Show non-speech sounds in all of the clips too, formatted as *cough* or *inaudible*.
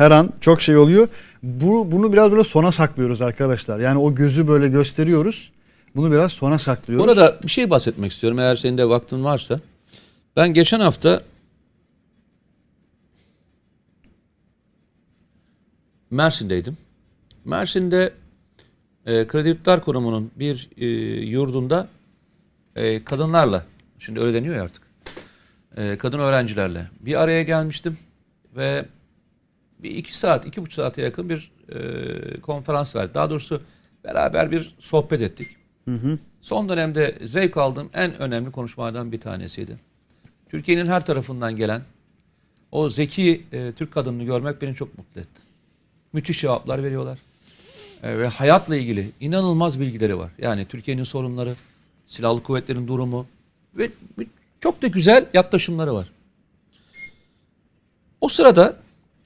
Her an çok şey oluyor. Bu, bunu biraz böyle sona saklıyoruz arkadaşlar. Yani o gözü böyle gösteriyoruz. Bunu biraz sona saklıyoruz. Burada bir şey bahsetmek istiyorum eğer senin de vaktin varsa. Ben geçen hafta Mersin'deydim. Mersin'de e, Yurtlar Kurumu'nun bir e, yurdunda e, kadınlarla, şimdi öyle deniyor ya artık, e, kadın öğrencilerle bir araya gelmiştim ve bir iki saat, iki buçuk saate yakın bir e, konferans verdi. Daha doğrusu beraber bir sohbet ettik. Hı hı. Son dönemde zevk aldığım en önemli konuşmalardan bir tanesiydi. Türkiye'nin her tarafından gelen o zeki e, Türk kadınını görmek beni çok mutlu etti. Müthiş cevaplar veriyorlar. E, ve hayatla ilgili inanılmaz bilgileri var. Yani Türkiye'nin sorunları, silahlı kuvvetlerin durumu ve çok da güzel yaklaşımları var. O sırada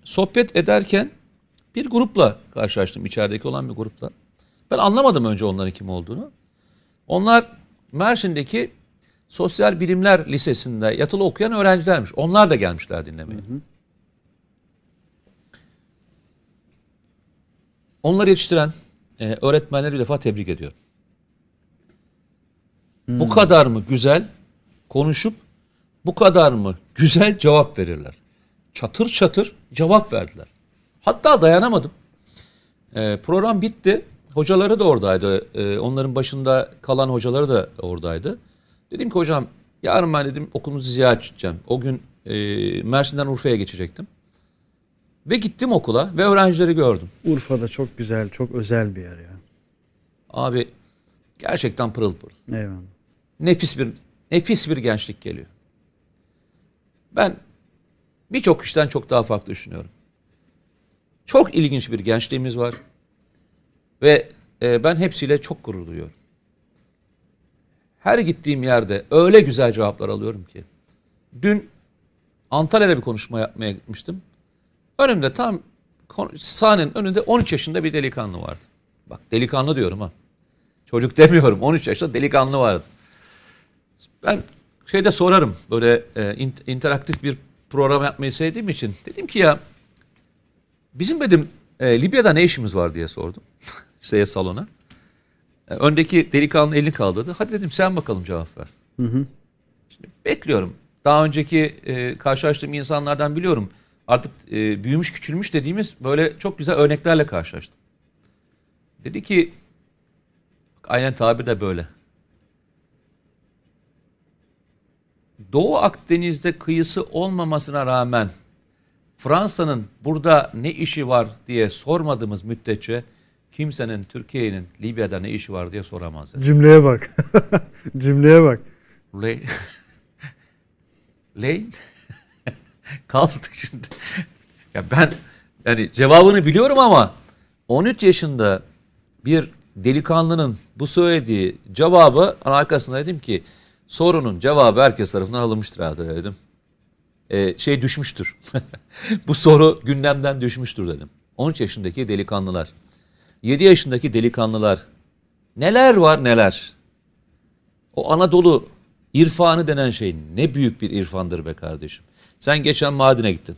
sohbet ederken bir grupla karşılaştım. içerideki olan bir grupla. Ben anlamadım önce onların kim olduğunu. Onlar Mersin'deki Sosyal Bilimler Lisesi'nde yatılı okuyan öğrencilermiş. Onlar da gelmişler dinlemeye. Hı hı. Onları yetiştiren e, öğretmenleri bir defa tebrik ediyorum. Hmm. Bu kadar mı güzel konuşup bu kadar mı güzel cevap verirler çatır çatır cevap verdiler. Hatta dayanamadım. E, program bitti. Hocaları da oradaydı. E, onların başında kalan hocaları da oradaydı. Dedim ki hocam yarın ben dedim okulumuzu ziyaret edeceğim. O gün e, Mersin'den Urfa'ya geçecektim. Ve gittim okula ve öğrencileri gördüm. Urfa'da çok güzel, çok özel bir yer ya. Abi gerçekten pırıl pırıl. Eyvallah. Nefis bir nefis bir gençlik geliyor. Ben Birçok kişiden çok daha farklı düşünüyorum. Çok ilginç bir gençliğimiz var. Ve e, ben hepsiyle çok gurur duyuyorum. Her gittiğim yerde öyle güzel cevaplar alıyorum ki. Dün Antalya'da bir konuşma yapmaya gitmiştim. Önümde tam sahnenin önünde 13 yaşında bir delikanlı vardı. Bak delikanlı diyorum ha. Çocuk *laughs* demiyorum 13 yaşında delikanlı vardı. Ben şeyde sorarım böyle e, interaktif bir program yapmayı sevdiğim için dedim ki ya bizim dedim e, Libya'da ne işimiz var diye sordum. *laughs* işte salona. E, öndeki delikanlı elini kaldırdı. Hadi dedim sen bakalım cevap ver. Hı hı. Şimdi bekliyorum. Daha önceki e, karşılaştığım insanlardan biliyorum. Artık e, büyümüş küçülmüş dediğimiz böyle çok güzel örneklerle karşılaştım. Dedi ki aynen tabir de böyle. Doğu Akdeniz'de kıyısı olmamasına rağmen Fransa'nın burada ne işi var diye sormadığımız müddetçe kimsenin Türkiye'nin Libya'da ne işi var diye soramaz. Cümleye bak. *laughs* Cümleye bak. Ley. Ley. kaldı şimdi. ya ben yani cevabını biliyorum ama 13 yaşında bir delikanlının bu söylediği cevabı arkasında dedim ki sorunun cevabı herkes tarafından alınmıştır abi dedim. Ee, şey düşmüştür. *laughs* Bu soru gündemden düşmüştür dedim. 13 yaşındaki delikanlılar, 7 yaşındaki delikanlılar neler var neler. O Anadolu irfanı denen şey ne büyük bir irfandır be kardeşim. Sen geçen Mardin'e gittin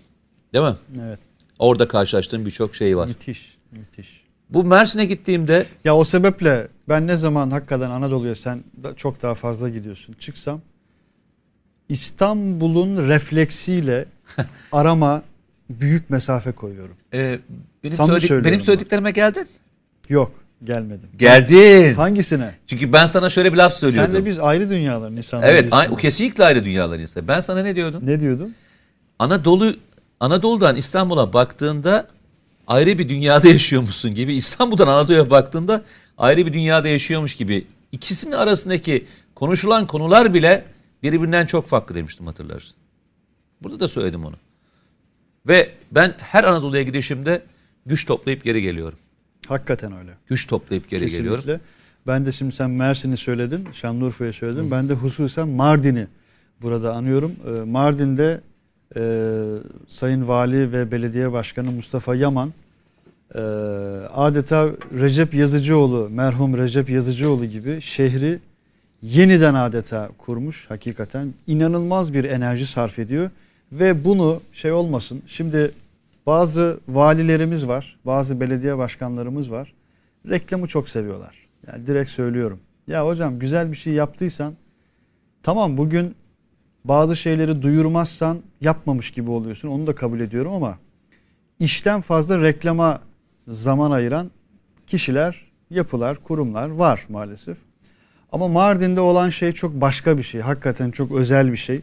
değil mi? Evet. Orada karşılaştığın birçok şey var. Müthiş, müthiş. Bu Mersin'e gittiğimde... Ya o sebeple ben ne zaman hakikaten Anadolu'ya sen da çok daha fazla gidiyorsun çıksam İstanbul'un refleksiyle *laughs* arama büyük mesafe koyuyorum. Ee, benim, söyledi- benim söylediklerime bunu. geldin. Yok gelmedim. Geldin. Hangisine? Çünkü ben sana şöyle bir laf söylüyordum. Sen de biz ayrı dünyaların insanlarıyız. Evet a- kesinlikle ayrı dünyaların insanları. Ben sana ne diyordum? Ne diyordum? Anadolu Anadolu'dan İstanbul'a baktığında ayrı bir dünyada *laughs* yaşıyormuşsun gibi İstanbul'dan Anadolu'ya baktığında ayrı bir dünyada yaşıyormuş gibi ikisinin arasındaki konuşulan konular bile birbirinden çok farklı demiştim hatırlarsın. Burada da söyledim onu. Ve ben her Anadolu'ya gidişimde güç toplayıp geri geliyorum. Hakikaten öyle. Güç toplayıp geri Kesinlikle. geliyorum. Ben de şimdi sen Mersin'i söyledin, Şanlıurfa'yı söyledin. Hı. Ben de hususen Mardin'i burada anıyorum. Ee, Mardin'de e, Sayın Vali ve Belediye Başkanı Mustafa Yaman e, adeta Recep Yazıcıoğlu, merhum Recep Yazıcıoğlu gibi şehri yeniden adeta kurmuş hakikaten. inanılmaz bir enerji sarf ediyor ve bunu şey olmasın şimdi bazı valilerimiz var, bazı belediye başkanlarımız var. Reklamı çok seviyorlar. Yani direkt söylüyorum. Ya hocam güzel bir şey yaptıysan tamam bugün bazı şeyleri duyurmazsan yapmamış gibi oluyorsun. Onu da kabul ediyorum ama işten fazla reklama zaman ayıran kişiler, yapılar, kurumlar var maalesef. Ama Mardin'de olan şey çok başka bir şey. Hakikaten çok özel bir şey.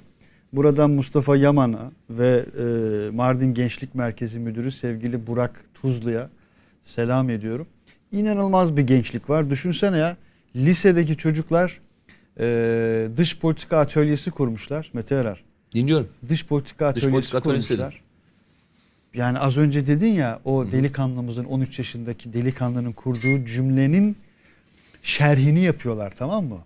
Buradan Mustafa Yaman'a ve e, Mardin Gençlik Merkezi Müdürü sevgili Burak Tuzlu'ya selam ediyorum. İnanılmaz bir gençlik var. Düşünsene ya lisedeki çocuklar e, dış politika atölyesi kurmuşlar. Mete Erar. Dinliyorum. Dış politika atölyesi, dış politika kurmuşlar. Atölyesi yani az önce dedin ya o delikanlımızın 13 yaşındaki delikanlının kurduğu cümlenin şerhini yapıyorlar tamam mı?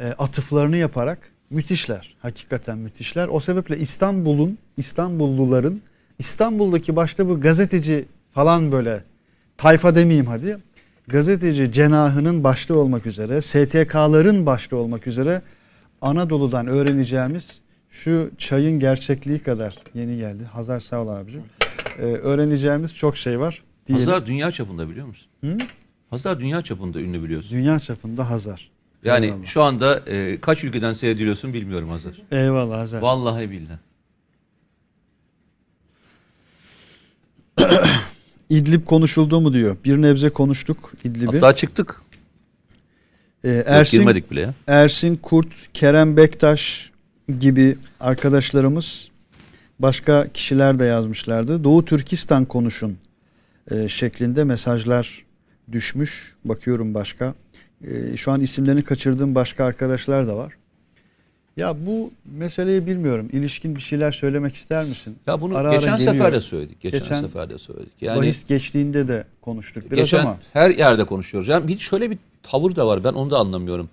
E, atıflarını yaparak müthişler. Hakikaten müthişler. O sebeple İstanbul'un, İstanbulluların İstanbul'daki başta bu gazeteci falan böyle tayfa demeyeyim hadi gazeteci cenahının başta olmak üzere, STK'ların başta olmak üzere Anadolu'dan öğreneceğimiz şu çayın gerçekliği kadar yeni geldi. Hazar sağ ol abicim. Ee, öğreneceğimiz çok şey var. Diyelim. Hazar dünya çapında biliyor musun? Hı? Hazar dünya çapında ünlü biliyorsun. Dünya çapında Hazar. Yani Eyvallah. şu anda e, kaç ülkeden seyrediliyorsun bilmiyorum Hazar. Eyvallah Hazar. Vallahi billahi. *coughs* İdlib konuşuldu mu diyor. Bir nebze konuştuk İdlib'i. Hatta çıktık. Ee, Ersin, girmedik bile ya. Ersin Kurt, Kerem Bektaş gibi arkadaşlarımız başka kişiler de yazmışlardı. Doğu Türkistan konuşun e, şeklinde mesajlar düşmüş. Bakıyorum başka. E, şu an isimlerini kaçırdığım başka arkadaşlar da var. Ya bu meseleyi bilmiyorum. İlişkin bir şeyler söylemek ister misin? Ya bunu ara geçen ara sefer de söyledik. Geçen, geçen sefer de söyledik. Yani bahis geçtiğinde de konuştuk biraz geçen, ama. Her yerde konuşuyoruz. Yani bir şöyle bir tavır da var. Ben onu da anlamıyorum.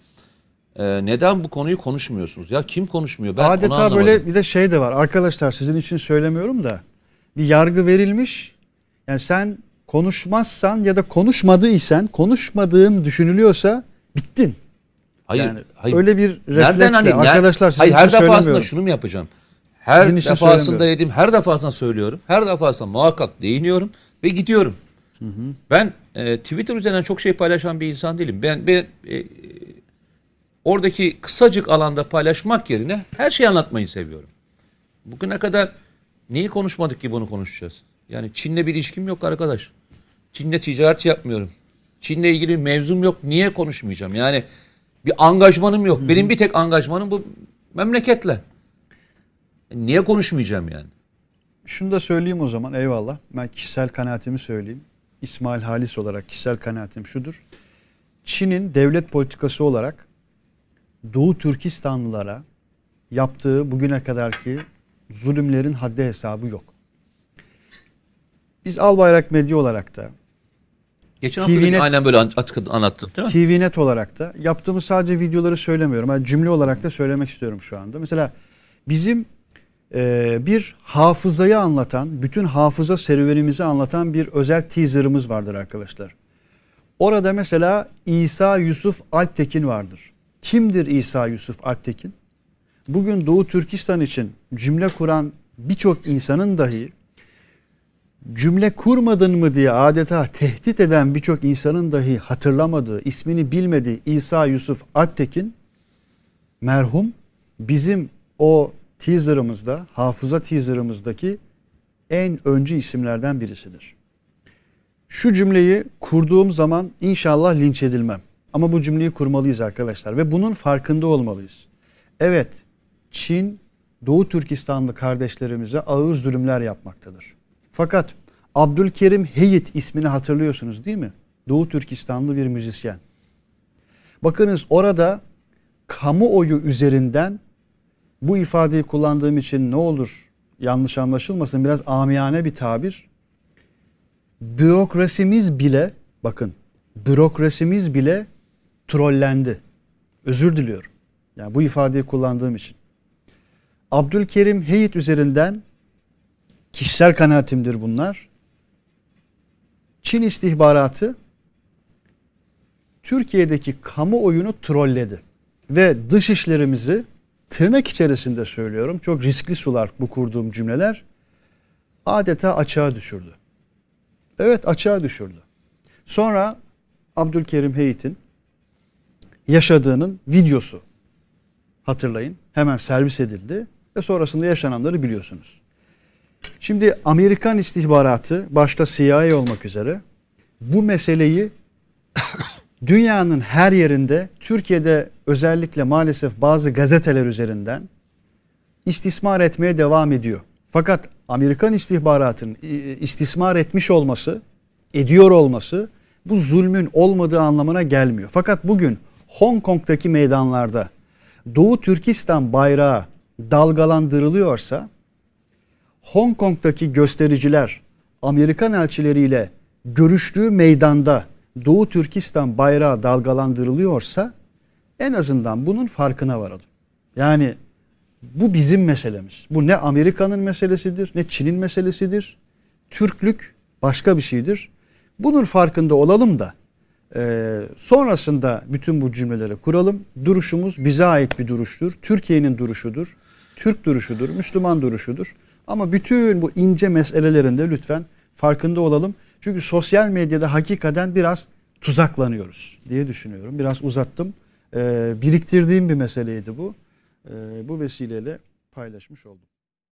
Ee, neden bu konuyu konuşmuyorsunuz? Ya kim konuşmuyor? Ben Adeta onu anlamadım. böyle bir de şey de var. Arkadaşlar sizin için söylemiyorum da bir yargı verilmiş. Yani sen konuşmazsan ya da konuşmadıysan konuşmadığın düşünülüyorsa bittin. Hayır, yani hayır. öyle bir refleksle hani, arkadaşlar yani, hayır, her defasında şunu mu yapacağım? Her sizin defasında yedim, her defasında söylüyorum. Her defasında muhakkak değiniyorum ve gidiyorum. Hı hı. Ben e, Twitter üzerinden çok şey paylaşan bir insan değilim. Ben, ben e, oradaki kısacık alanda paylaşmak yerine her şeyi anlatmayı seviyorum. Bugüne kadar neyi konuşmadık ki bunu konuşacağız? Yani Çin'le bir ilişkim yok arkadaş. Çin'le ticaret yapmıyorum. Çin'le ilgili bir mevzum yok. Niye konuşmayacağım? Yani bir angajmanım yok. Hı-hı. Benim bir tek angajmanım bu memleketle. E, niye konuşmayacağım yani? Şunu da söyleyeyim o zaman eyvallah. Ben kişisel kanaatimi söyleyeyim. İsmail Halis olarak kişisel kanaatim şudur. Çin'in devlet politikası olarak Doğu Türkistanlılara yaptığı bugüne kadarki zulümlerin haddi hesabı yok. Biz Albayrak Medya olarak da Geçen hafta TVNet, aynen böyle anlattık değil mi? TVNet olarak da yaptığımız sadece videoları söylemiyorum. Yani cümle olarak da söylemek istiyorum şu anda. Mesela bizim e, bir hafızayı anlatan, bütün hafıza serüvenimizi anlatan bir özel teaserımız vardır arkadaşlar. Orada mesela İsa Yusuf Alptekin vardır. Kimdir İsa Yusuf Alptekin? Bugün Doğu Türkistan için cümle kuran birçok insanın dahi cümle kurmadın mı diye adeta tehdit eden birçok insanın dahi hatırlamadığı, ismini bilmediği İsa Yusuf Aktekin merhum bizim o teaserımızda, hafıza teaserımızdaki en öncü isimlerden birisidir. Şu cümleyi kurduğum zaman inşallah linç edilmem. Ama bu cümleyi kurmalıyız arkadaşlar ve bunun farkında olmalıyız. Evet, Çin Doğu Türkistanlı kardeşlerimize ağır zulümler yapmaktadır. Fakat Abdülkerim Heyit ismini hatırlıyorsunuz değil mi? Doğu Türkistanlı bir müzisyen. Bakınız orada kamuoyu üzerinden bu ifadeyi kullandığım için ne olur yanlış anlaşılmasın biraz amiyane bir tabir. Bürokrasimiz bile bakın bürokrasimiz bile trollendi. Özür diliyorum. Yani bu ifadeyi kullandığım için. Abdülkerim Heyit üzerinden Kişisel kanaatimdir bunlar. Çin istihbaratı Türkiye'deki kamuoyunu trolledi. Ve dış işlerimizi tırnak içerisinde söylüyorum. Çok riskli sular bu kurduğum cümleler. Adeta açığa düşürdü. Evet açığa düşürdü. Sonra Abdülkerim Heyit'in yaşadığının videosu hatırlayın. Hemen servis edildi ve sonrasında yaşananları biliyorsunuz. Şimdi Amerikan istihbaratı başta CIA olmak üzere bu meseleyi *coughs* dünyanın her yerinde Türkiye'de özellikle maalesef bazı gazeteler üzerinden istismar etmeye devam ediyor. Fakat Amerikan istihbaratının e, istismar etmiş olması, ediyor olması bu zulmün olmadığı anlamına gelmiyor. Fakat bugün Hong Kong'daki meydanlarda Doğu Türkistan bayrağı dalgalandırılıyorsa Hong Kong'daki göstericiler Amerikan elçileriyle görüştüğü meydanda Doğu Türkistan bayrağı dalgalandırılıyorsa en azından bunun farkına varalım. Yani bu bizim meselemiz. Bu ne Amerika'nın meselesidir ne Çin'in meselesidir. Türklük başka bir şeydir. Bunun farkında olalım da e, sonrasında bütün bu cümleleri kuralım. Duruşumuz bize ait bir duruştur. Türkiye'nin duruşudur. Türk duruşudur, Müslüman duruşudur. Ama bütün bu ince meselelerinde lütfen farkında olalım. Çünkü sosyal medyada hakikaten biraz tuzaklanıyoruz diye düşünüyorum. Biraz uzattım. Ee, biriktirdiğim bir meseleydi bu. Ee, bu vesileyle paylaşmış oldum.